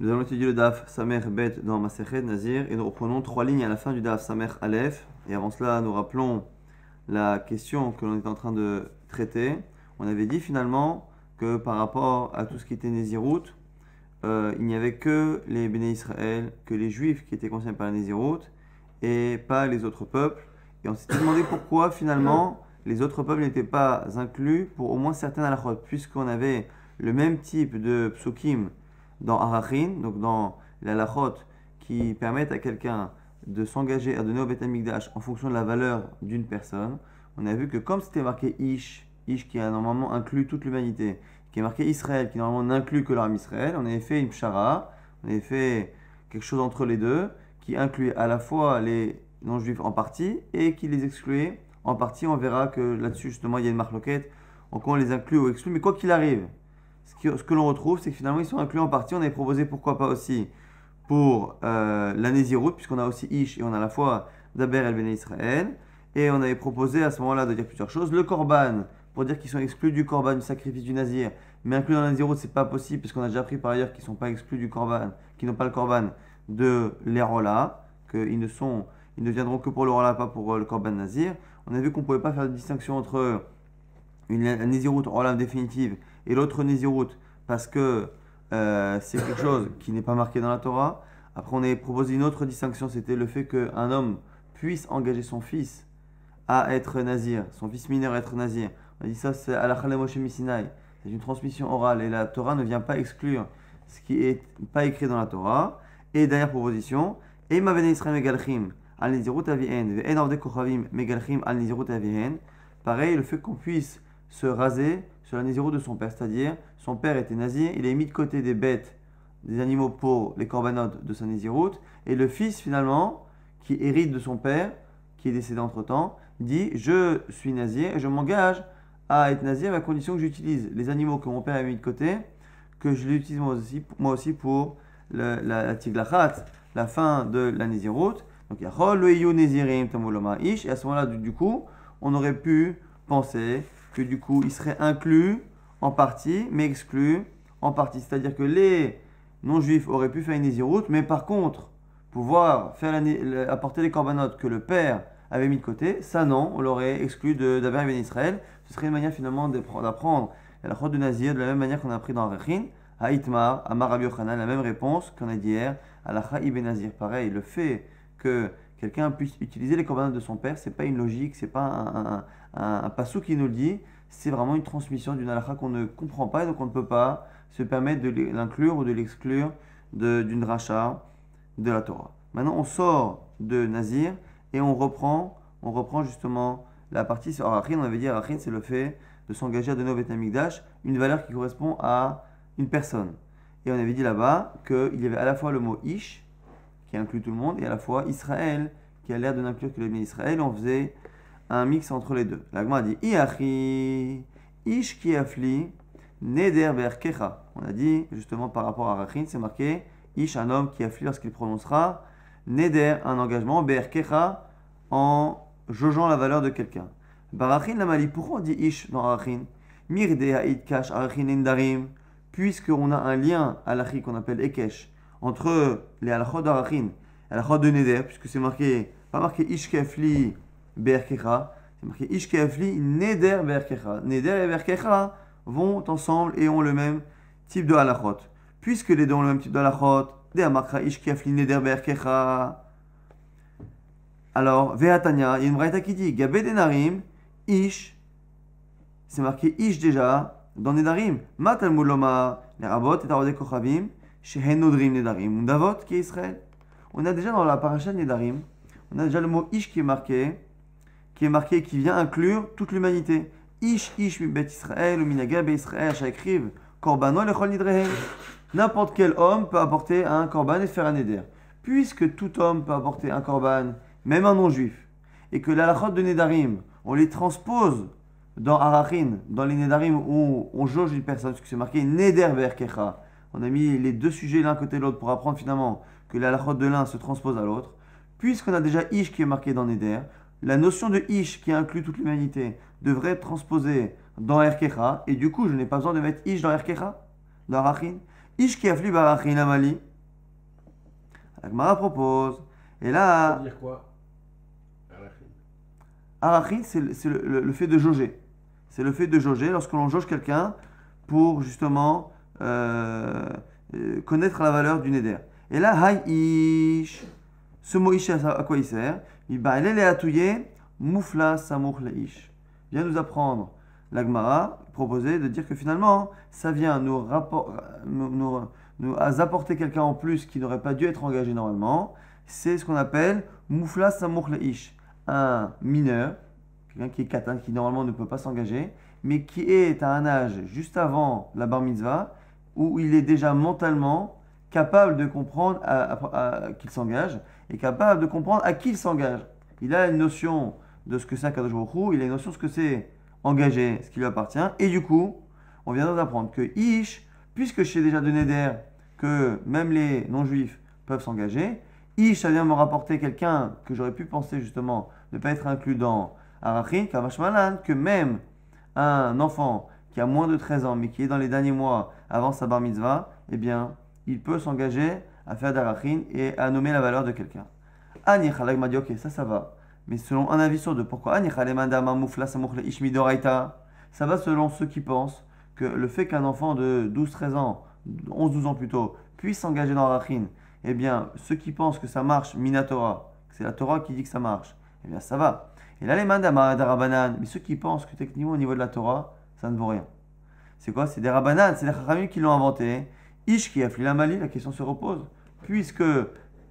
Nous allons étudier le DAF Samer Bet dans Maseret Nazir et nous reprenons trois lignes à la fin du DAF Samer Aleph. Et avant cela, nous rappelons la question que l'on est en train de traiter. On avait dit finalement que par rapport à tout ce qui était Naziroute, euh, il n'y avait que les Béné Israël, que les Juifs qui étaient concernés par la Néziroute et pas les autres peuples. Et on s'était demandé pourquoi finalement les autres peuples n'étaient pas inclus pour au moins certains certaines route, puisqu'on avait le même type de psukim dans Arachin, donc dans la lachot, qui permettent à quelqu'un de s'engager à donner au Betamikdash en fonction de la valeur d'une personne, on a vu que comme c'était marqué Ish, Ish qui a normalement inclus toute l'humanité, qui est marqué Israël, qui normalement n'inclut que l'armée Israël, on avait fait une pshara, on avait fait quelque chose entre les deux, qui incluait à la fois les non-juifs en partie et qui les excluait en partie. On verra que là-dessus, justement, il y a une marque loquette, quoi on les inclut ou exclut, mais quoi qu'il arrive, ce, que l'on retrouve, c'est que finalement, ils sont inclus en partie. On avait proposé pourquoi pas aussi pour euh, la puisqu'on a aussi Ish et on a la fois Daber et Ben Israël. Et on avait proposé à ce moment-là de dire plusieurs choses. Le Korban, pour dire qu'ils sont exclus du Korban, du sacrifice du Nazir. Mais inclus dans la ce c'est pas possible, puisqu'on a déjà appris par ailleurs qu'ils ne sont pas exclus du Korban, qu'ils n'ont pas le Korban de l'Erola, qu'ils ne Ils ne viendront que pour l'Erola, pas pour euh, le Korban Nazir. On a vu qu'on ne pouvait pas faire de distinction entre une Nézirut Rola définitive et l'autre Nézirut parce que euh, c'est quelque chose qui n'est pas marqué dans la Torah. Après, on a proposé une autre distinction, c'était le fait qu'un homme puisse engager son fils à être nazir, son fils mineur à être nazir. On a dit ça, c'est à la Moshe Sinai. C'est une transmission orale et la Torah ne vient pas exclure ce qui n'est pas écrit dans la Torah. Et dernière proposition, et al al Pareil, le fait qu'on puisse se raser sur la de son père. C'est-à-dire, son père était nazi, il a mis de côté des bêtes, des animaux pour les corbanotes de sa nésiroute et le fils finalement, qui hérite de son père, qui est décédé entre-temps, dit Je suis nazi et je m'engage à être nazi à la condition que j'utilise les animaux que mon père a mis de côté, que je l'utilise moi aussi, moi aussi pour la, tiglachat, la fin de la nésiroute Donc il y a et à ce moment-là, du coup, on aurait pu penser que du coup, il serait inclus en partie, mais exclu en partie. C'est-à-dire que les non-juifs auraient pu faire une route mais par contre, pouvoir faire apporter les corbanotes que le père avait mis de côté, ça non, on l'aurait exclu d'avoir un Israël. Ce serait une manière finalement d'apprendre la chôte de Nazir de la même manière qu'on a appris dans Rechin, à Itmar, à marabiochana, la même réponse qu'on a dit hier, à la Ibn Nazir. Pareil, le fait que quelqu'un puisse utiliser les corbanotes de son père, c'est pas une logique, c'est pas un, Passou qui nous le dit, c'est vraiment une transmission d'une halakha qu'on ne comprend pas, et donc on ne peut pas se permettre de l'inclure ou de l'exclure d'une racha de la Torah. Maintenant, on sort de Nazir et on reprend, on reprend justement la partie sur Rachin. On avait dit Rachin, c'est le fait de s'engager à donner au une valeur qui correspond à une personne. Et on avait dit là-bas qu'il y avait à la fois le mot Ish, qui inclut tout le monde, et à la fois Israël, qui a l'air de n'inclure que les Israël. On faisait un mix entre les deux. L'agma dit Iachi, Ish ki Neder On a dit justement par rapport à Rachin, c'est marqué Ish, un homme qui afflit lorsqu'il prononcera Neder, un engagement, berkecha, en jaugeant la valeur de quelqu'un. Barachin Mali, pourquoi on dit Ish dans Rachin Mirde Itkash, rachin indarim puisqu'on a un lien à rachin qu'on appelle Ekesh entre les al d'Arachin et de Neder, puisque c'est marqué, pas marqué Ish Kefli Berkecha. C'est marqué Ishkeafli, Neder Berkecha. Neder et Berkecha vont ensemble et ont le même type de halachot. Puisque les deux ont le même type de halachot, Deamakra Ishkeafli, Neder Berkecha. Alors, Veatania, il y a une braïta qui dit Gabé Denarim, Ish. C'est marqué Ish déjà dans Nedarim. Matalmud Loma, les rabot et arode Kochavim, Shehenodrim Nedarim, Undavot qui est Israël. On a déjà dans la paracha Nedarim, on a déjà le mot Ish qui est marqué qui est marqué, qui vient inclure toute l'humanité. Ish, ish, bet Israël, minagab Israël, shakriv, korban le N'importe quel homme peut apporter un korban et faire un neder Puisque tout homme peut apporter un korban, même un non-juif, et que la l'alachot de Nedarim, on les transpose dans Arachin, dans les Nedarim où on jauge une personne, puisque c'est marqué Neder Berkecha. On a mis les deux sujets l'un côté de l'autre pour apprendre finalement que la l'alachot de l'un se transpose à l'autre. Puisqu'on a déjà Ish qui est marqué dans Neder, la notion de Ish qui inclut toute l'humanité devrait être transposée dans Erkecha, et du coup, je n'ai pas besoin de mettre Ish dans Erkecha, dans arachin »?« Ish qui afflue Barachin Mali ?« Agmara propose. Et là. dire quoi Arachin, c'est le, fait de jauger. C'est le fait de jauger lorsque l'on jauge quelqu'un pour justement euh, euh, connaître la valeur d'une Neder. Et là, Hay Ish. Ce mot Ish, à quoi il sert Moufla Samour Leish. Vient nous apprendre l'Agmara, proposer de dire que finalement, ça vient nous, apporter quelqu'un en plus qui n'aurait pas dû être engagé normalement. C'est ce qu'on appelle Moufla Samour Un mineur, quelqu'un qui est catin, qui normalement ne peut pas s'engager, mais qui est à un âge juste avant la bar mitzvah, où il est déjà mentalement capable de comprendre à, qu'il s'engage et capable de comprendre à qui il s'engage. Il a une notion de ce que c'est un Kadosh il a une notion de ce que c'est engagé, ce qui lui appartient. Et du coup, on vient d'apprendre que Ish, puisque je sais déjà donné d'air que même les non-juifs peuvent s'engager, Ish, a vient me rapporter quelqu'un que j'aurais pu penser justement ne pas être inclus dans Arachin, que même un enfant qui a moins de 13 ans mais qui est dans les derniers mois avant sa bar mitzvah, eh bien, il peut s'engager à faire d'arachin et à nommer la valeur de quelqu'un. Anichalag m'a dit ok, ça, ça va. Mais selon un avis sur deux, pourquoi Ça va selon ceux qui pensent que le fait qu'un enfant de 12-13 ans, 11-12 ans plutôt, puisse s'engager dans darachin eh bien, ceux qui pensent que ça marche, mina Minatora, c'est la Torah qui dit que ça marche, eh bien, ça va. Et là, les mandama, Darabanan, mais ceux qui pensent que techniquement, au niveau de la Torah, ça ne vaut rien. C'est quoi C'est des Rabanan, c'est des haramim qui l'ont inventé, Ish qui la Mali, la question se repose. Puisque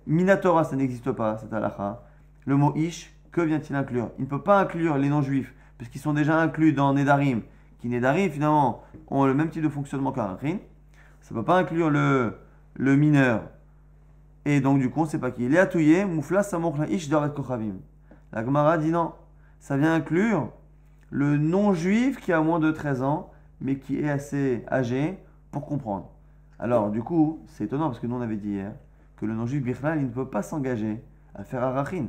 Minatora, ça n'existe pas, c'est « halakha, le mot Ish, que vient-il inclure Il ne peut pas inclure les non-juifs, puisqu'ils sont déjà inclus dans Nedarim, qui Nedarim, finalement, ont le même type de fonctionnement qu'un Rin. Ça ne peut pas inclure le, le mineur. Et donc, du coup, on ne sait pas qui. Il est atouillé, moufla, samokhla, Ish, darat kochavim. La Gemara dit non. Ça vient inclure le non-juif qui a moins de 13 ans, mais qui est assez âgé pour comprendre. Alors, du coup, c'est étonnant parce que nous, on avait dit hier hein, que le non-juif bichlal, il ne peut pas s'engager à faire arachin. Mm.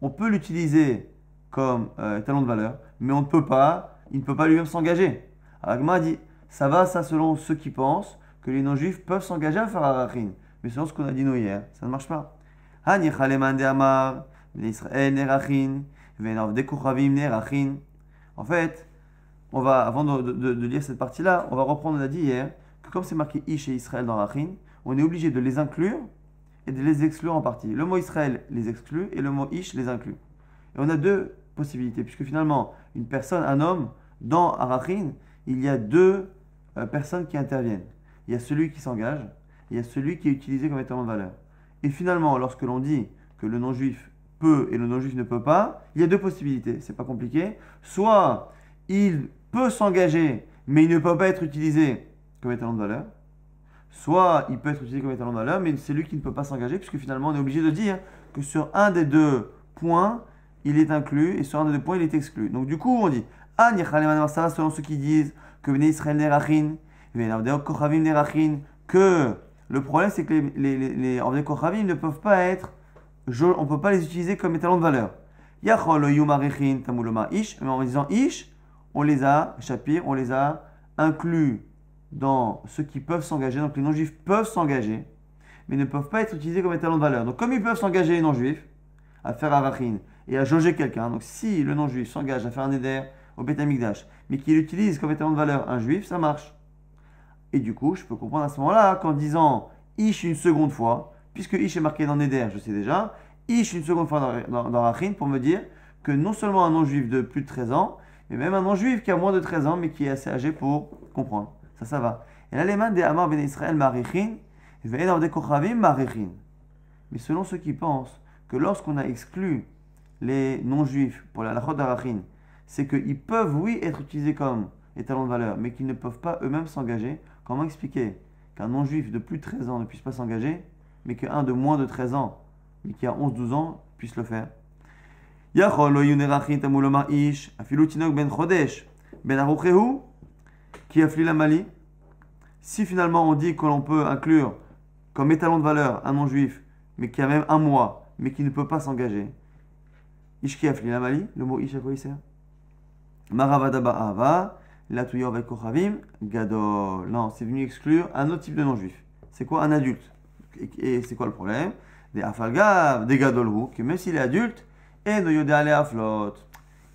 On peut l'utiliser comme euh, talent de valeur, mais on ne peut pas, il ne peut pas lui-même s'engager. Agma dit ça va, ça, selon ceux qui pensent que les non-juifs peuvent s'engager à faire arachin. Mais selon ce qu'on a dit nous hier, ça ne marche pas. En fait, on va, avant de, lire cette partie-là, on va reprendre, on a dit hier, comme c'est marqué Ish et Israël dans Rachin, on est obligé de les inclure et de les exclure en partie. Le mot Israël les exclut et le mot Ish les inclut. Et on a deux possibilités, puisque finalement, une personne, un homme, dans Arachin, il y a deux euh, personnes qui interviennent. Il y a celui qui s'engage, il y a celui qui est utilisé comme étant de valeur. Et finalement, lorsque l'on dit que le non-juif peut et le non-juif ne peut pas, il y a deux possibilités, c'est pas compliqué. Soit il peut s'engager, mais il ne peut pas être utilisé comme étalon de valeur. Soit il peut être utilisé comme étalon de valeur, mais c'est lui qui ne peut pas s'engager, puisque finalement on est obligé de dire que sur un des deux points, il est inclus, et sur un des deux points, il est exclu. Donc du coup, on dit, ah, selon ceux qui disent que Bnei Israël Nerachin, Nerachin, que le problème c'est que les, les, les, les ne peuvent pas être, on ne peut pas les utiliser comme étalon de valeur. Tamuloma Ish, mais en disant Ish, on les a, chapir, on les a inclus dans ceux qui peuvent s'engager, donc les non-juifs peuvent s'engager, mais ne peuvent pas être utilisés comme étalon de valeur. Donc comme ils peuvent s'engager les non-juifs à faire Rachin et à jauger quelqu'un, donc si le non-juif s'engage à faire un Eder au Betamikdash, mais qu'il utilise comme étalon de valeur un juif, ça marche. Et du coup, je peux comprendre à ce moment-là qu'en disant Ish une seconde fois, puisque Ish est marqué dans Eder, je sais déjà, Ish une seconde fois dans, dans Rachin pour me dire que non seulement un non-juif de plus de 13 ans, mais même un non-juif qui a moins de 13 ans, mais qui est assez âgé pour comprendre ça, ça va. Et là, les mains des Amor ben Israël marichin, ben, des kochavim marichin. Mais selon ceux qui pensent que lorsqu'on a exclu les non-juifs pour la lachot c'est qu'ils peuvent, oui, être utilisés comme étalons de valeur, mais qu'ils ne peuvent pas eux-mêmes s'engager, comment expliquer qu'un non-juif de plus de 13 ans ne puisse pas s'engager, mais qu'un de moins de 13 ans, mais qui a 11-12 ans, puisse le faire ben, ben qui la Mali, si finalement on dit que l'on peut inclure comme étalon de valeur un non-juif, mais qui a même un mois, mais qui ne peut pas s'engager, Ishki la Mali, le mot Ish à quoi il Gadol. Non, c'est venu exclure un autre type de non-juif. C'est quoi un adulte Et c'est quoi le problème Des Afalgav, des Gadolhu, que même s'il est adulte, et Noyodé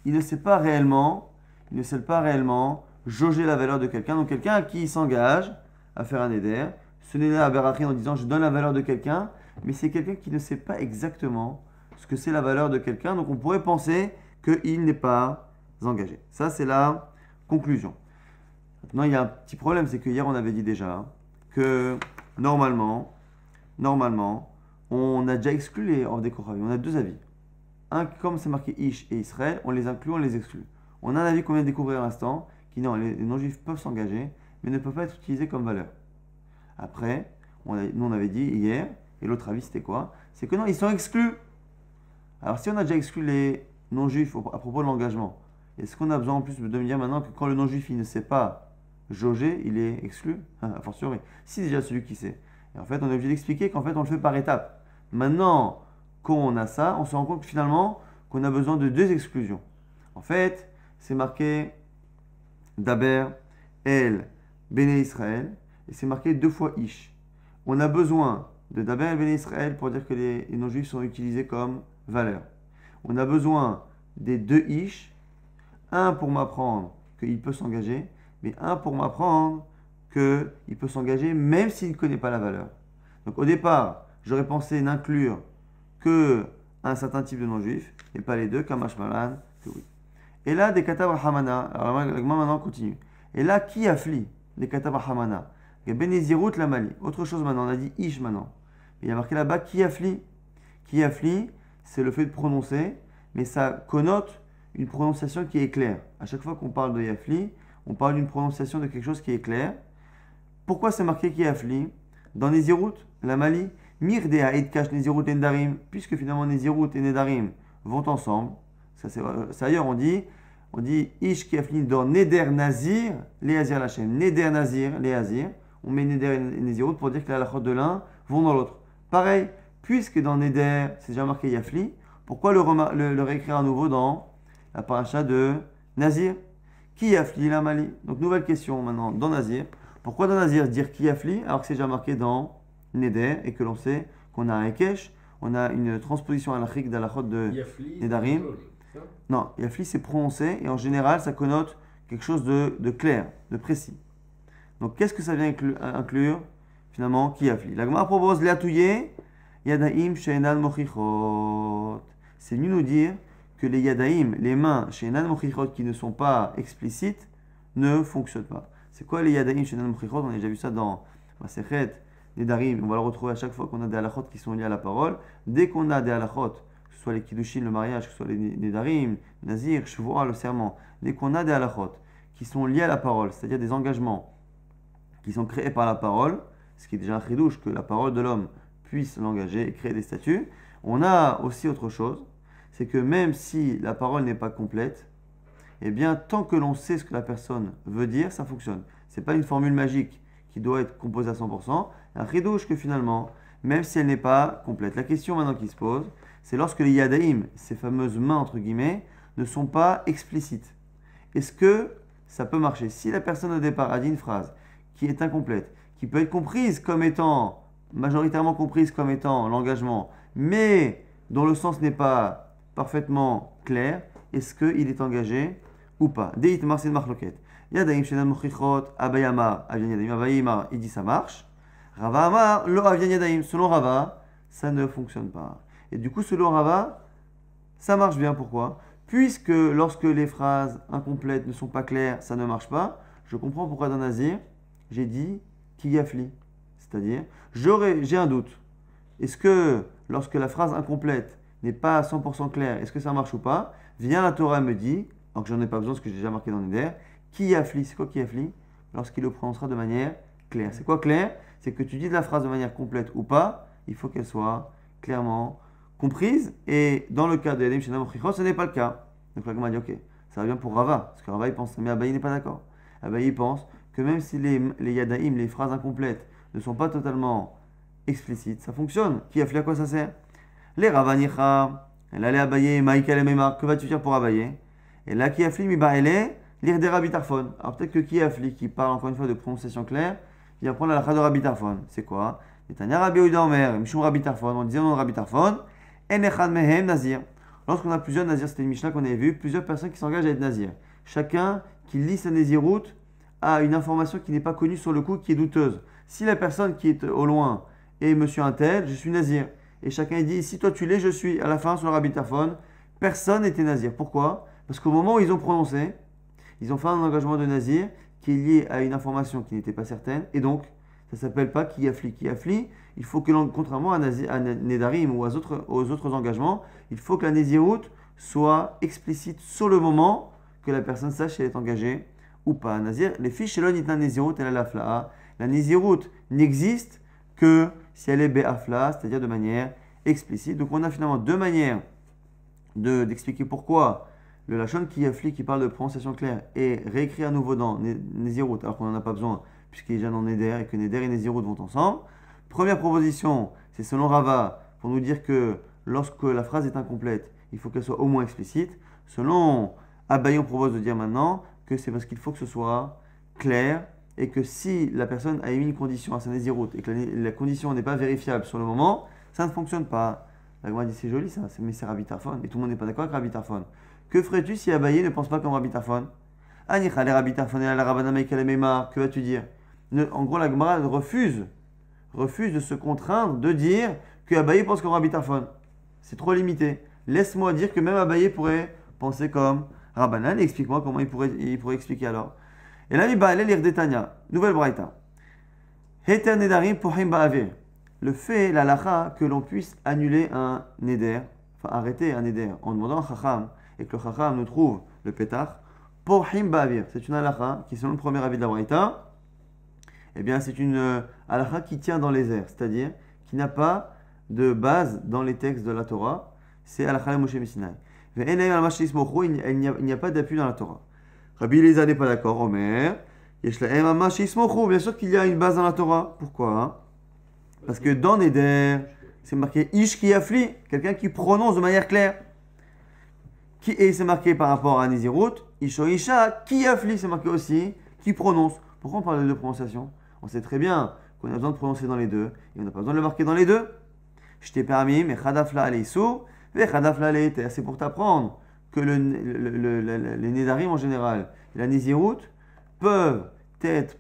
Il ne sait pas réellement, il ne sait pas réellement jauger la valeur de quelqu'un. Donc quelqu'un qui s'engage à faire un éder, ce n'est là à Berachin en disant je donne la valeur de quelqu'un, mais c'est quelqu'un qui ne sait pas exactement ce que c'est la valeur de quelqu'un. Donc on pourrait penser qu'il n'est pas engagé. Ça, c'est la conclusion. Maintenant, il y a un petit problème, c'est que hier on avait dit déjà que normalement, normalement, on a déjà exclu les hors des On a deux avis. Un, comme c'est marqué Ish et Israël, on les inclut, on les exclut. On a un avis qu'on vient de découvrir à l'instant, qui non, les non-juifs peuvent s'engager, mais ne peuvent pas être utilisés comme valeur. Après, on nous on avait dit hier, et l'autre avis c'était quoi C'est que non, ils sont exclus. Alors si on a déjà exclu les non-juifs à propos de l'engagement, est-ce qu'on a besoin en plus de me dire maintenant que quand le non-juif il ne sait pas jauger, il est exclu A fortiori. Si déjà celui qui sait. Et en fait, on est obligé d'expliquer qu'en fait on le fait par étapes. Maintenant qu'on a ça, on se rend compte finalement qu'on a besoin de deux exclusions. En fait, c'est marqué Daber, El, Béné Israël. Et c'est marqué deux fois Ish. On a besoin de Daber et Béné Israël pour dire que les, non-juifs sont utilisés comme valeur. On a besoin des deux Ish. Un pour m'apprendre qu'il peut s'engager, mais un pour m'apprendre qu'il peut s'engager même s'il ne connaît pas la valeur. Donc au départ, j'aurais pensé n'inclure que un certain type de non juifs et pas les deux, comme Ashmalan, que oui. Et là, des katab hamana. Alors maintenant continue. Et là, qui afflit des katab hamana Benezirut la mali. Autre chose maintenant, on a dit ish maintenant. Il y a marqué là-bas qui afflit. Qui afflit, c'est le fait de prononcer, mais ça connote une prononciation qui est claire. À chaque fois qu'on parle de yafli, on parle d'une prononciation de quelque chose qui est clair. Pourquoi c'est marqué qui afflit Dans Nézirut, la Mali, Mirdea et Kash et Nedarim, puisque finalement et Nedarim vont ensemble, c'est ailleurs, on dit, on dit Ish kiafli » dans « neder nazir léazir lachem. Neder nazir léazir. On met neder et nazir » pour dire que la lachot de l'un vont dans l'autre. Pareil, puisque dans neder, c'est déjà marqué yafli, pourquoi le, réécrire à nouveau dans la paracha de nazir Qui yafli la mali Donc, nouvelle question maintenant dans nazir. Pourquoi dans nazir dire qui yafli alors que c'est déjà marqué dans neder et que l'on sait qu'on a un kesh, on a une transposition à la d'alachot de Nedarim non, Yafli c'est prononcé et en général ça connote quelque chose de, clair, de précis. Donc qu'est-ce que ça vient inclure finalement qui Yafli La Gemara propose Yadaim Sheinan Mochichot. C'est venu nous dire que les Yadaim, les mains Sheinan Mochichot qui ne sont pas explicites, ne fonctionnent pas. C'est quoi les Yadaim Sheinan Mochichot On a déjà vu ça dans Masechet, les Darim. On va le retrouver à chaque fois qu'on a des halachot qui sont liés à la parole. Dès qu'on a des halachot ce soit les le mariage, que ce soit les nedarim, nazir, shvura, le serment, dès qu'on a des halachot qui sont liés à la parole, c'est-à-dire des engagements qui sont créés par la parole, ce qui est déjà un chidouche, que la parole de l'homme puisse l'engager et créer des statuts, on a aussi autre chose, c'est que même si la parole n'est pas complète, eh bien, tant que l'on sait ce que la personne veut dire, ça fonctionne. Ce n'est pas une formule magique qui doit être composée à 100%, un redouche que finalement, même si elle n'est pas complète. La question maintenant qui se pose, c'est lorsque les yadaim, ces fameuses mains entre guillemets, ne sont pas explicites. Est-ce que ça peut marcher Si la personne au départ a dit une phrase qui est incomplète, qui peut être comprise comme étant, majoritairement comprise comme étant l'engagement, mais dont le sens n'est pas parfaitement clair, est-ce qu'il est engagé ou pas Marcel, Marcin Marloquet. Yadaim Avian Yadaim, il dit ça marche. Rava Lo selon Rava, ça ne fonctionne pas. Et du coup, selon Rava, ça marche bien. Pourquoi Puisque lorsque les phrases incomplètes ne sont pas claires, ça ne marche pas, je comprends pourquoi dans Nazir, j'ai dit Kigafli. C'est-à-dire, j'ai un doute. Est-ce que lorsque la phrase incomplète n'est pas à 100% claire, est-ce que ça marche ou pas Vient la Torah et me dit, alors que j'en ai pas besoin parce que j'ai déjà marqué dans vers, qui afflit. C'est quoi qui afflit Lorsqu'il le prononcera de manière claire. C'est quoi clair C'est que tu dis la phrase de manière complète ou pas, il faut qu'elle soit clairement comprise. Et dans le cas de Yadim ce n'est pas le cas. Donc la dit ok, ça va bien pour Rava, parce que Rava il pense, mais Abaye n'est pas d'accord. Abaye il pense que même si les, les les phrases incomplètes, ne sont pas totalement explicites, ça fonctionne. Qui afflit à quoi ça sert Les Ravanicha, elle allait Abaye, Maïka que vas-tu dire pour Abaye Et là qui afflit, mi elle Lire des rabitarphones. Alors peut-être que qui qui parle encore une fois de prononciation claire, il va prendre la de C'est quoi un Netanya Rabbi mer, Mishum rabbitarphone, on disait non rabitarphone, Enechad Mehem Nazir. Lorsqu'on a plusieurs nazirs, c'était une qu'on avait vu, plusieurs personnes qui s'engagent à être nazirs. Chacun qui lit sa Naziroute a une information qui n'est pas connue sur le coup, qui est douteuse. Si la personne qui est au loin est monsieur un tel, je suis Nazir. Et chacun dit, si toi tu l'es, je suis. À la fin, sur le habitaphone. personne n'était Nazir. Pourquoi Parce qu'au moment où ils ont prononcé, ils ont fait un engagement de nazir qui est lié à une information qui n'était pas certaine, et donc ça s'appelle pas qui afflit Qui afflit. il faut que, contrairement à, nazir, Nedarim ou aux autres, engagements, il faut que la naziroute soit explicite sur le moment que la personne sache si elle est engagée ou pas. Nazir, les fiches n'est est naziroute, elle a la flaa. La naziroute n'existe que si elle est béafla, c'est-à-dire de manière explicite. Donc on a finalement deux manières d'expliquer pourquoi le Lachon qui afflige, qui parle de prononciation claire, et réécrit à nouveau dans Nézirut, alors qu'on n'en a pas besoin, puisqu'il est déjà dans Néder, et que Néder et Nézirut vont ensemble. Première proposition, c'est selon Rava, pour nous dire que lorsque la phrase est incomplète, il faut qu'elle soit au moins explicite. Selon Abayon propose de dire maintenant que c'est parce qu'il faut que ce soit clair, et que si la personne a émis une condition à sa Nézirut, et que la, condition n'est pas vérifiable sur le moment, ça ne fonctionne pas. La dit c'est joli ça, mais c'est Rabbi et tout le monde n'est pas d'accord avec Rabbi que ferais-tu si Abaye ne pense pas comme Rabbi ah, Que vas-tu dire En gros, la Gemara refuse, refuse de se contraindre de dire que Abaye pense comme Rabbi C'est trop limité. Laisse-moi dire que même Abaye pourrait penser comme Rabbanan explique-moi comment il pourrait, expliquer alors. Et là, il va aller lire Détania, nouvelle braïta. Le fait, la lacha, que l'on puisse annuler un neder, enfin arrêter un neder, en demandant à Chacham et que le Chacham nous trouve le pétard, pour Bavir, c'est une halakha qui, selon le premier avis de la eh bien, c'est une euh, halakha qui tient dans les airs, c'est-à-dire qui n'a pas de base dans les textes de la Torah. C'est halakha la Moshe Mishinai. Il n'y a pas d'appui dans la Torah. Rabbi Eliezer n'est pas d'accord, Omer. Bien sûr qu'il y a une base dans la Torah. Pourquoi Parce que dans Neder, c'est marqué Ish qui quelqu'un qui prononce de manière claire. Qui c'est marqué par rapport à Nizirut Isho Isha, qui afflit, c'est marqué aussi, qui prononce. Pourquoi on parle de prononciation On sait très bien qu'on a besoin de prononcer dans les deux et on n'a pas besoin de le marquer dans les deux. Je t'ai permis, mais Khadafla mais Khadafla c'est pour t'apprendre que les Nédarim en général, la Nizirut, peuvent être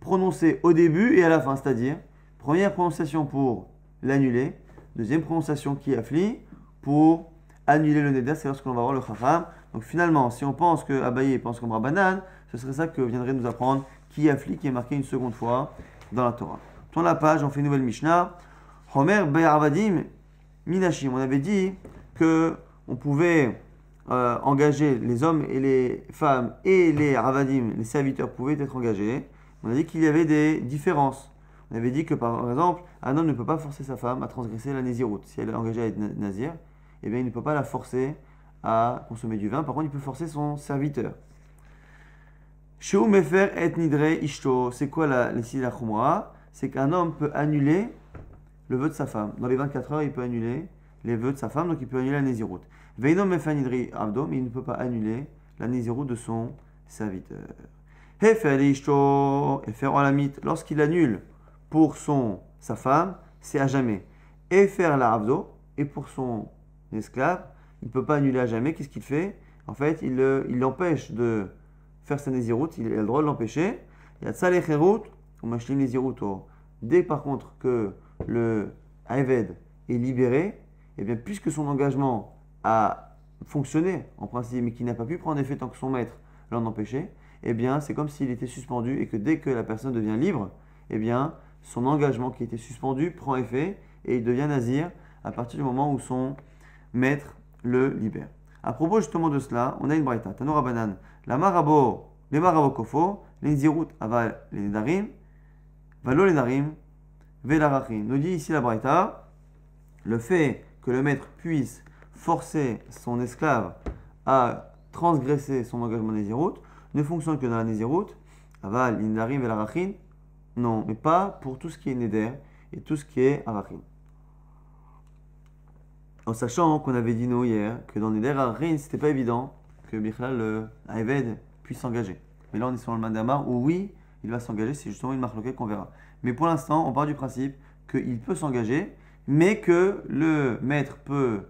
prononcés au début et à la fin, c'est-à-dire première prononciation pour l'annuler, deuxième prononciation qui afflit pour annuler le neder, c'est lorsqu'on va voir le chacham. Donc finalement, si on pense que Abaye pense comme Rabbanan, ce serait ça que viendrait nous apprendre qui afflit, qui est marqué une seconde fois dans la Torah. Tourne la page, on fait une nouvelle Mishnah. Homer bayarvadim Minashim. On avait dit que on pouvait euh, engager les hommes et les femmes et les Ravadim, les serviteurs pouvaient être engagés. On a dit qu'il y avait des différences. On avait dit que par exemple, un homme ne peut pas forcer sa femme à transgresser la route si elle est engagée à être Nazir. Eh bien, il ne peut pas la forcer à consommer du vin. Par contre, il peut forcer son serviteur. Mefer et nidre ishto. C'est quoi la, la C'est qu'un homme peut annuler le vœu de sa femme. Dans les 24 heures, il peut annuler les vœux de sa femme, donc il peut annuler la nésiroute. « Veinom mefer abdo, mais il ne peut pas annuler la nésiroute de son serviteur. Hefer ishto. Hefer olamit » Lorsqu'il annule pour son, sa femme, c'est à jamais. Hefer la abdo, et pour son esclave, il ne peut pas annuler à jamais, qu'est-ce qu'il fait En fait, il l'empêche de faire sa route il a le droit de l'empêcher. Il y a tsalécherut, on machine nésiroute. Dès par contre que le Aved est libéré, et eh bien puisque son engagement a fonctionné en principe, mais qu'il n'a pas pu prendre effet tant que son maître l'en empêchait, et eh bien c'est comme s'il était suspendu et que dès que la personne devient libre, et eh bien son engagement qui était suspendu prend effet et il devient nazir à partir du moment où son maître le libère. À propos justement de cela, on a une braïta. Tanoura banane, la marabo, les marabo kofo, les zirut aval les nedarim, valo les vela velarachim. Nous dit ici la braïta, le fait que le maître puisse forcer son esclave à transgresser son engagement zirut ne fonctionne que dans la nésiroute, aval, l'indarim et rachin. non, mais pas pour tout ce qui est neder et tout ce qui est arachin en sachant qu'on avait dit non hier que dans Neder rien, c'était pas évident que Bichlal, le euh, puisse s'engager. Mais là, on est sur le Mandamar où oui, il va s'engager, c'est justement une marque qu'on verra. Mais pour l'instant, on part du principe qu'il peut s'engager, mais que le maître peut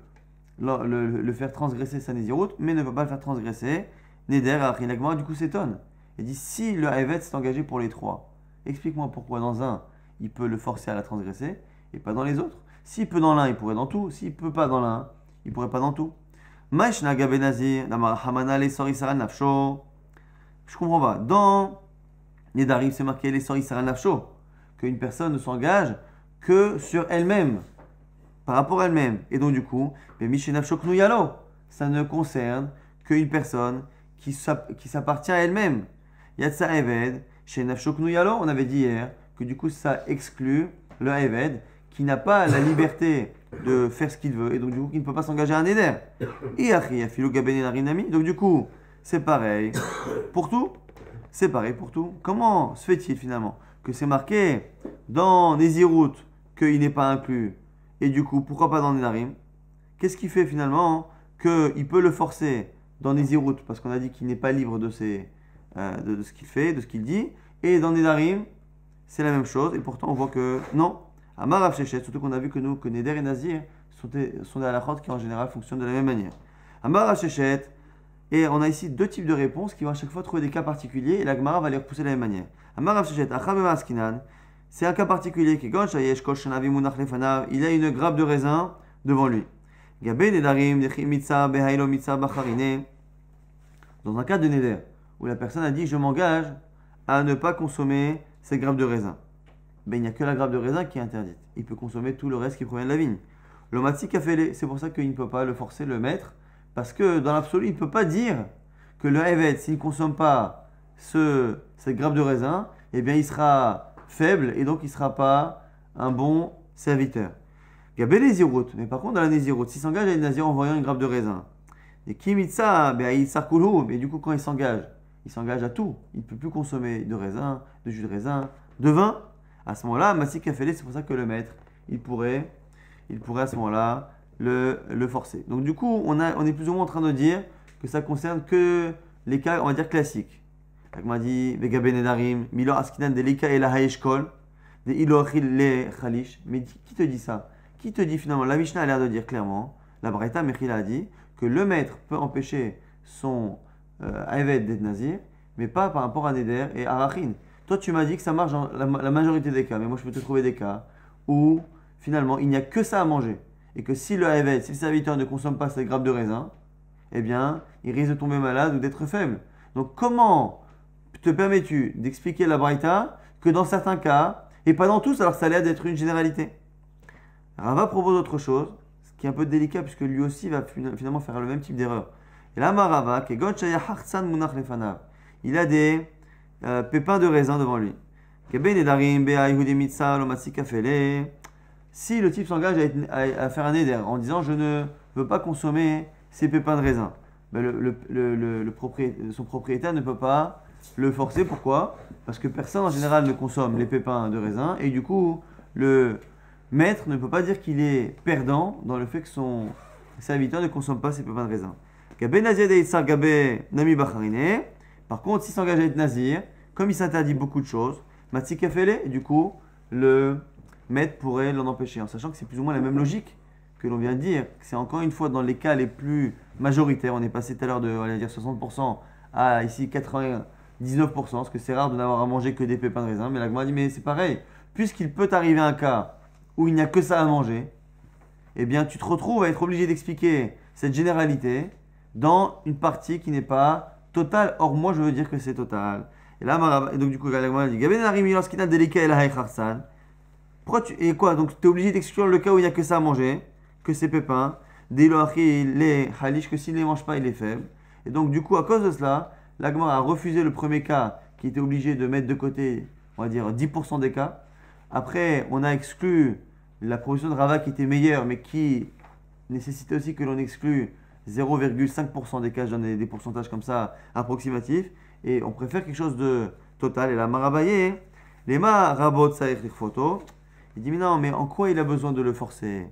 le, faire transgresser sa Néziroute, mais ne peut pas le faire transgresser Neder Harin Agmara, du coup, s'étonne. Il dit si le Aved s'est engagé pour les trois, explique-moi pourquoi dans un, il peut le forcer à la transgresser et pas dans les autres. S'il peut dans l'un, il pourrait dans tout. S'il peut pas dans l'un, il pourrait pas dans tout. Je comprends pas. Dans Nedarim, c'est marqué les nafsho, qu'une personne ne s'engage que sur elle-même, par rapport à elle-même. Et donc, du coup, ben, ça ne concerne qu'une personne qui s'appartient à elle-même. Yatsa Eved, chez on avait dit hier que du coup, ça exclut le Eved qui n'a pas la liberté de faire ce qu'il veut et donc du coup qui ne peut pas s'engager à un éder. Donc du coup, c'est pareil pour tout. C'est pareil pour tout. Comment se fait-il finalement que c'est marqué dans Nézirut qu'il n'est pas inclus et du coup pourquoi pas dans Narim? Qu'est-ce qui fait finalement qu'il peut le forcer dans Nézirut parce qu'on a dit qu'il n'est pas libre euh, de, ce qu'il fait, de ce qu'il dit et dans Nédarim c'est la même chose et pourtant on voit que non, Amar tout surtout qu'on a vu que nous, que Neder et Nazir sont des, sont des halachot qui en général fonctionnent de la même manière. Amar Rav et on a ici deux types de réponses qui vont à chaque fois trouver des cas particuliers et la Gemara va les repousser de la même manière. Amar Rav c'est un cas particulier qui gonche il a une grappe de raisin devant lui. Gabé Nedarim, Behailo Bacharine. Dans un cas de Neder, où la personne a dit je m'engage à ne pas consommer ces grappes de raisin. Ben, il n'y a que la grappe de raisin qui est interdite. Il peut consommer tout le reste qui provient de la vigne. fait les. c'est pour ça qu'il ne peut pas le forcer, le mettre. parce que dans l'absolu, il ne peut pas dire que le Evet, s'il ne consomme pas ce, cette grappe de raisin, eh bien, il sera faible et donc il ne sera pas un bon serviteur. Il y a mais par contre, dans la Nézirut, s'il s'engage à une en voyant une grappe de raisin, et Kimitsa, ben, mais du coup, quand il s'engage, il s'engage à tout. Il ne peut plus consommer de raisin, de jus de raisin, de vin, à ce moment-là, Massi les, c'est pour ça que le maître, il pourrait, il pourrait à ce moment-là le, forcer. Donc du coup, on, est plus ou moins en train de dire que ça concerne que les cas, on va dire, classiques. dit, Vega Benedarim, Askinan de et la de le Khalish. Mais qui te dit ça Qui te dit finalement La Mishnah a l'air de dire clairement, la Brahita Mechila a dit, que le maître peut empêcher son euh, d'être nazir, mais pas par rapport à Neder et à toi, tu m'as dit que ça marche dans la, majorité des cas, mais moi, je peux te trouver des cas où finalement, il n'y a que ça à manger. Et que si le si le serviteur ne consomme pas cette grappe de raisin, eh bien, il risque de tomber malade ou d'être faible. Donc, comment te permets-tu d'expliquer la Braïta que dans certains cas, et pas dans tous, alors ça a l'air d'être une généralité Rava propose autre chose, ce qui est un peu délicat, puisque lui aussi va finalement faire le même type d'erreur. Et là, Marava, il a des euh, pépins de raisin devant lui. Si le type s'engage à, faire un éder en disant je ne veux pas consommer ces pépins de raisin, ben, le, son propriétaire ne peut pas le forcer. Pourquoi Parce que personne en général ne consomme les pépins de raisin et du coup le maître ne peut pas dire qu'il est perdant dans le fait que son serviteur ne consomme pas ces pépins de raisin. Gabé Nami par contre, s'il s'engage à être nazir, comme il s'interdit beaucoup de choses, Matsikafele, du coup, le maître pourrait l'en empêcher, en sachant que c'est plus ou moins la même logique que l'on vient de dire. C'est encore une fois dans les cas les plus majoritaires. On est passé tout à l'heure de, dire, 60% à ici 99%, parce que c'est rare de n'avoir à manger que des pépins de raisin. Mais la dit, mais c'est pareil. Puisqu'il peut arriver un cas où il n'y a que ça à manger, eh bien, tu te retrouves à être obligé d'expliquer cette généralité dans une partie qui n'est pas total. Or, moi, je veux dire que c'est total. Et là, donc, du coup, a dit lorsqu'il a délicat, la a Pourquoi tu. Et quoi Donc, tu es obligé d'exclure le cas où il n'y a que ça à manger, que c'est pépin, Dès les halish, que s'il ne les mange pas, il est faible. Et donc, du coup, à cause de cela, l'agma a refusé le premier cas qui était obligé de mettre de côté, on va dire, 10% des cas. Après, on a exclu la production de Rava qui était meilleure, mais qui nécessitait aussi que l'on exclue 0,5% des cas, j'en ai des pourcentages comme ça approximatifs, et on préfère quelque chose de total. Et la marabaye, les marabot photo, il dit mais non, mais en quoi il a besoin de le forcer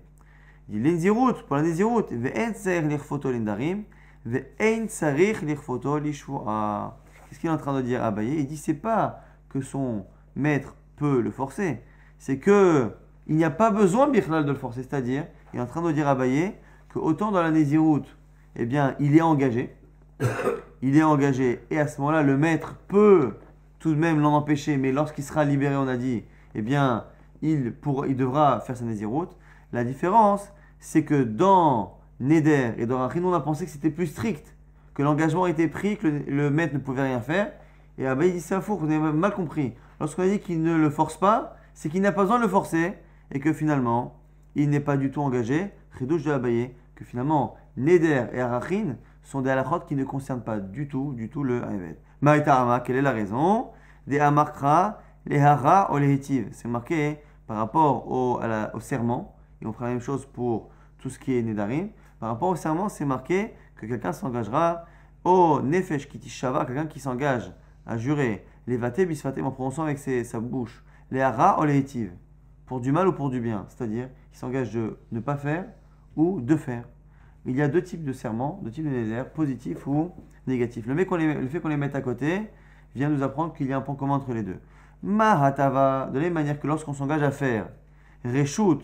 Il dit l'inzirut, pour la l'inzirut, ve'en photo l'indarim, ve'en photo Qu'est-ce qu'il est en train de dire à Abaye Il dit c'est pas que son maître peut le forcer, c'est que il n'y a pas besoin, Bichlal, de le forcer. C'est-à-dire, il est en train de dire à Abaye que autant dans la Néziroute, eh bien, il est engagé. Il est engagé. Et à ce moment-là, le maître peut tout de même l'en empêcher. Mais lorsqu'il sera libéré, on a dit, eh bien, il, devra faire sa nésiroute. La différence, c'est que dans Neder et dans Rachin, on a pensé que c'était plus strict, que l'engagement était pris, que le, maître ne pouvait rien faire. Et à dit c'est un four, vous avez mal compris. Lorsqu'on a dit qu'il ne le force pas, c'est qu'il n'a pas besoin de le forcer et que finalement, il n'est pas du tout engagé. Ridouche de Abaye, que finalement, Neder et Arachin sont des halachot qui ne concernent pas du tout, du tout le Haïved. Maïtarama, quelle est la raison Des Amakra, les Hara ou les C'est marqué par rapport au, serment, et on fera la même chose pour tout ce qui est nedarin. Par rapport au serment, c'est marqué que quelqu'un s'engagera au Nefesh Kitishava, quelqu'un qui s'engage à jurer les Vaté en prononçant avec sa bouche les Hara ou les Pour du mal ou pour du bien, c'est-à-dire qu'il s'engage de ne pas faire ou de faire il y a deux types de serments, deux types de Nézer, positifs ou négatifs. Le, fait qu'on les mette à côté vient nous apprendre qu'il y a un point commun entre les deux. Mahatava, de la même manière que lorsqu'on s'engage à faire Reshut,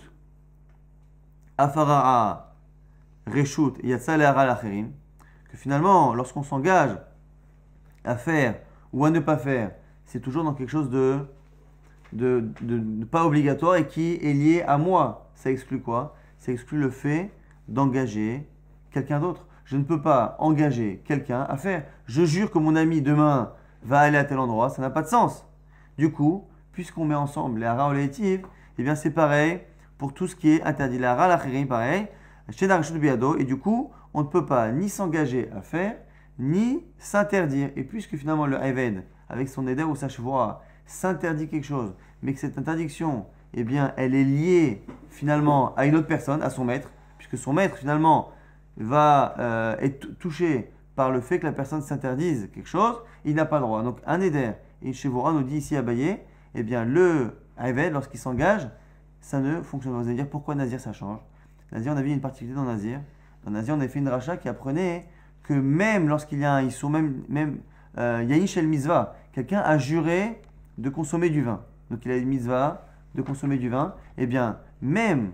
Afara'a, Reshut, la Lacherim, que finalement, lorsqu'on s'engage à faire ou à ne pas faire, c'est toujours dans quelque chose de, de, pas obligatoire et qui est lié à moi. Ça exclut quoi Ça exclut le fait d'engager quelqu'un d'autre. Je ne peux pas engager quelqu'un à faire. Je jure que mon ami demain va aller à tel endroit, ça n'a pas de sens. Du coup, puisqu'on met ensemble les haras ou eh bien c'est pareil pour tout ce qui est interdit. Les haras, l'achirim, pareil. Et du coup, on ne peut pas ni s'engager à faire, ni s'interdire. Et puisque finalement le Haven, avec son éder ou sa chevoie, s'interdit quelque chose, mais que cette interdiction, eh bien, elle est liée finalement à une autre personne, à son maître, puisque son maître finalement va euh, être touché par le fait que la personne s'interdise quelque chose, il n'a pas le droit. Donc un éder, et Chevora nous dit ici à Bayer, eh bien le Aved, lorsqu'il s'engage, ça ne fonctionne pas. Vous allez dire pourquoi Nazir ça change Nazir, on a vu une particularité dans Nazir. Dans Nazir, on a fait une rachat qui apprenait que même lorsqu'il y a un Issou, même, même euh, Yahish quelqu'un a juré de consommer du vin. Donc il a une Mizva de consommer du vin. Eh bien, même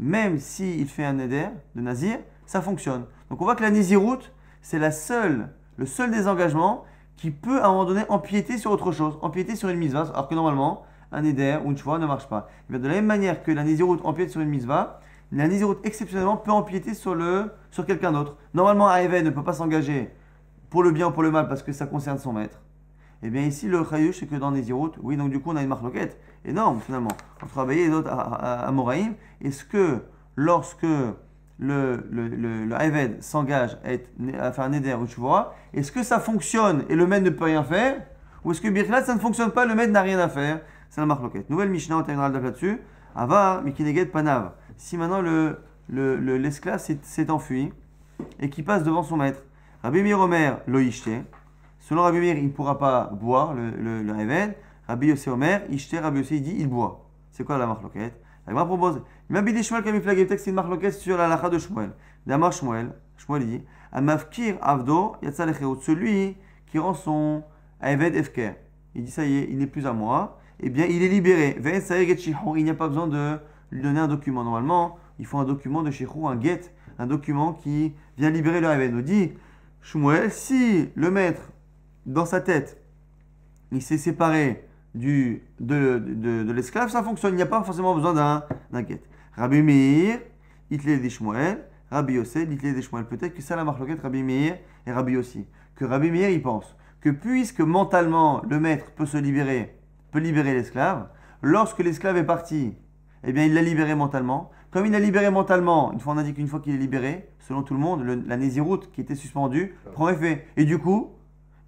même s'il fait un Eder, de nazir, ça fonctionne. Donc on voit que la naziroute, c'est le seul désengagement qui peut à un moment donné empiéter sur autre chose, empiéter sur une mitzvah, alors que normalement, un Eder ou une choix ne marche pas. Eh de la même manière que la naziroute empiète sur une mitzvah, la naziroute exceptionnellement peut empiéter sur, le, sur quelqu'un d'autre. Normalement, un ne peut pas s'engager pour le bien ou pour le mal parce que ça concerne son maître. Et eh bien, ici, le Chayush, c'est que dans routes Oui, donc du coup, on a une marloquette énorme, finalement, On travaillait à les Est-ce que lorsque le, le, s'engage à, faire un Neder ou vois, est-ce que ça fonctionne et le maître ne peut rien faire Ou est-ce que là ça ne fonctionne pas, le maître n'a rien à faire C'est la loquette Nouvelle Mishnah, on terminera là-dessus. Ava MikiNeged Panav. Si maintenant l'esclave s'est enfui et qui passe devant son maître, Rabbi Miromer, Loïchet. Selon Rabbi Meir, il ne pourra pas boire le, le, le Rabbi Yossi Omer, Ishter, Rabbi Yossi, il dit il boit. C'est quoi la marloquette La Gemara propose dit Shmuel le texte une marloquette sur la lacha de Shmuel. D'abord Shmuel, Shmuel dit Amavkir Avdo Yatzalecheot, celui qui rend son Eved Efker. Il dit ça y est, il n'est plus à moi. Eh bien, il est libéré. Il n'y a pas besoin de lui donner un document. Normalement, il faut un document de Shechou, un get, un document qui vient libérer le Eved. Nous dit Shmuel, si le maître dans sa tête, il s'est séparé du, de, l'esclave, ça fonctionne. Il n'y a pas forcément besoin d'un, d'un Rabbi Meir, Hitler des Shmuel, Rabbi Yossi, Hitler des Peut-être que ça la Rabbi Meir et Rabbi Yossi. Que Rabbi Meir, il pense que puisque mentalement le maître peut se libérer, peut libérer l'esclave, lorsque l'esclave est parti, eh bien il l'a libéré mentalement. Comme il l'a libéré mentalement, une fois on a dit qu'une fois qu'il est libéré, selon tout le monde, la Nésiroute qui était suspendue ah. prend effet. Et du coup,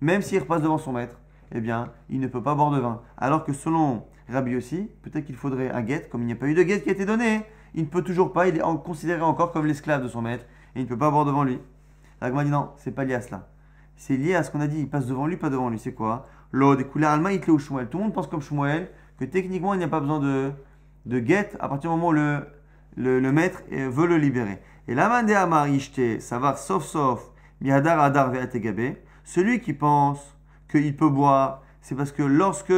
même s'il repasse devant son maître, eh bien, il ne peut pas boire de vin. Alors que selon Rabbi aussi, peut-être qu'il faudrait un guet, comme il n'y a pas eu de guet qui a été donné, hein. il ne peut toujours pas, il est considéré encore comme l'esclave de son maître, et il ne peut pas boire devant lui. Ragma dit non, c'est pas lié à cela. C'est lié à ce qu'on a dit, il passe devant lui, pas devant lui. C'est quoi L'eau des couleurs il te Shmuel. Tout le monde pense comme Shmuel que techniquement, il n'y a pas besoin de, de guet à partir du moment où le, maître euh, veut le libérer. Et la mandé amar savar sauf sauf, miadar adar celui qui pense qu'il peut boire, c'est parce que lorsque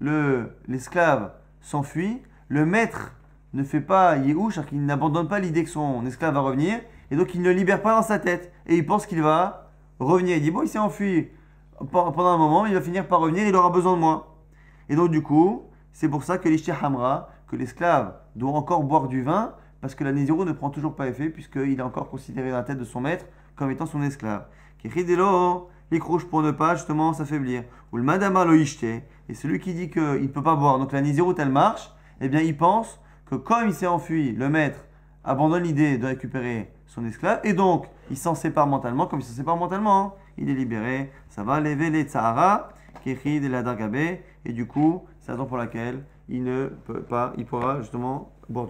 l'esclave s'enfuit, le maître ne fait pas Yehou, car qu'il n'abandonne pas l'idée que son esclave va revenir, et donc il ne le libère pas dans sa tête, et il pense qu'il va revenir. Il dit, bon, il s'est enfui pendant un moment, mais il va finir par revenir, il aura besoin de moi. Et donc du coup, c'est pour ça que l'Ishtihamra, que l'esclave doit encore boire du vin, parce que la Néziro ne prend toujours pas effet, puisqu'il est encore considéré dans la tête de son maître comme étant son esclave les crouches pour ne pas justement s'affaiblir. Ou le madama et celui qui dit qu'il ne peut pas boire, donc la niziroute elle marche, eh bien il pense que comme il s'est enfui, le maître abandonne l'idée de récupérer son esclave, et donc il s'en sépare mentalement, comme il s'en sépare mentalement, hein. il est libéré, ça va lever les tsahara, qui et la et du coup, c'est la raison pour laquelle il ne peut pas, il pourra justement boire